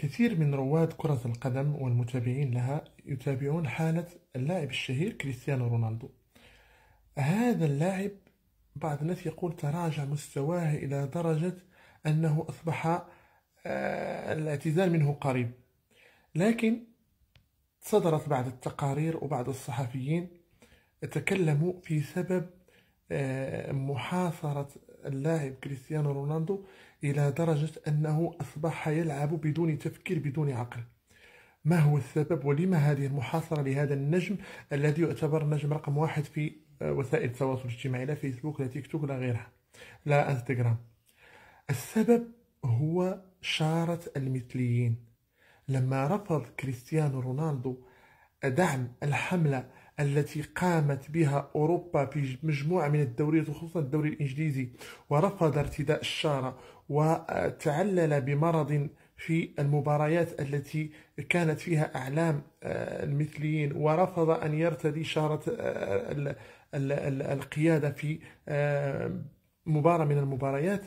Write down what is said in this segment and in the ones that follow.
كثير من رواد كرة القدم والمتابعين لها يتابعون حالة اللاعب الشهير كريستيانو رونالدو هذا اللاعب بعض الناس يقول تراجع مستواه إلى درجة أنه أصبح آه، الاعتزال منه قريب لكن صدرت بعض التقارير وبعض الصحفيين تكلموا في سبب آه، محاصرة اللاعب كريستيانو رونالدو إلى درجة أنه أصبح يلعب بدون تفكير بدون عقل ما هو السبب ولما هذه المحاصرة لهذا النجم الذي يعتبر نجم رقم واحد في آه، وسائل التواصل الاجتماعي لا فيسبوك لا تيك توك لا غيرها لا انستغرام السبب هو شارة المثليين لما رفض كريستيانو رونالدو دعم الحملة التي قامت بها أوروبا في مجموعة من الدوريات وخصوصا الدوري الإنجليزي ورفض ارتداء الشارة وتعلل بمرض في المباريات التي كانت فيها أعلام آه، المثليين ورفض أن يرتدي شارة آه، القيادة في آه، مباراة من المباريات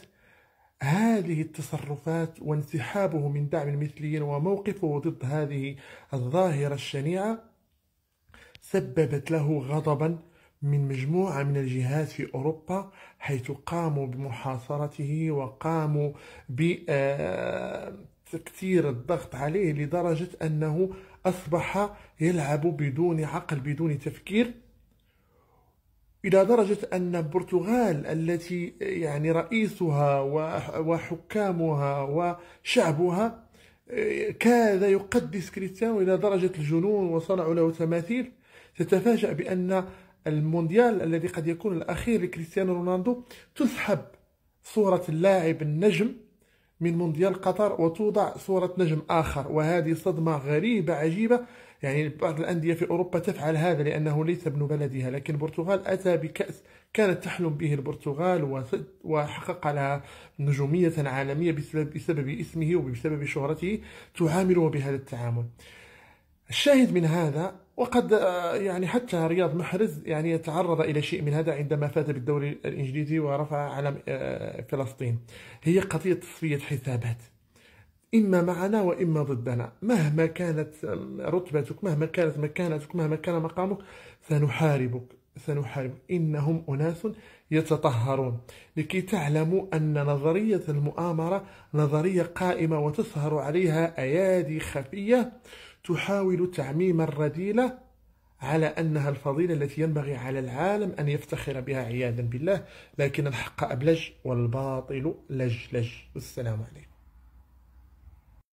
هذه التصرفات وانسحابه من دعم المثليين وموقفه ضد هذه الظاهرة الشنيعة سببت له غضبا من مجموعة من الجهات في أوروبا حيث قاموا بمحاصرته وقاموا بتكثير آه، الضغط عليه لدرجة أنه أصبح يلعب بدون عقل بدون تفكير إلى درجة أن البرتغال التي يعني رئيسها وحكامها وشعبها آه، كاد يقدس كريستيانو إلى درجة الجنون وصنعوا له تماثيل تتفاجأ بأن المونديال الذي قد يكون الأخير لكريستيانو رونالدو تسحب صورة اللاعب النجم من مونديال قطر وتوضع صورة نجم آخر وهذه صدمة غريبة عجيبة يعني بعض الأندية في أوروبا تفعل هذا لأنه ليس ابن بلدها لكن البرتغال أتى بكأس كانت تحلم به البرتغال وحقق لها نجومية عالمية بسبب, بسبب اسمه وبسبب شهرته تعامله بهذا التعامل الشاهد من هذا وقد آه، يعني حتى رياض محرز يعني تعرض الى شيء من هذا عندما فاز بالدوري الانجليزي ورفع علم آه، فلسطين هي قضيه تصفيه حسابات اما معنا واما ضدنا مهما كانت رتبتك مهما كانت مكانتك مهما كان مقامك سنحاربك سنحارب إنهم أناس يتطهرون لكي تعلموا أن نظرية المؤامرة نظرية قائمة وتسهر عليها أيادي خفية تحاول تعميم الرذيلة على أنها الفضيلة التي ينبغي على العالم أن يفتخر بها عياذا بالله لكن الحق أبلج والباطل لجلج السلام عليكم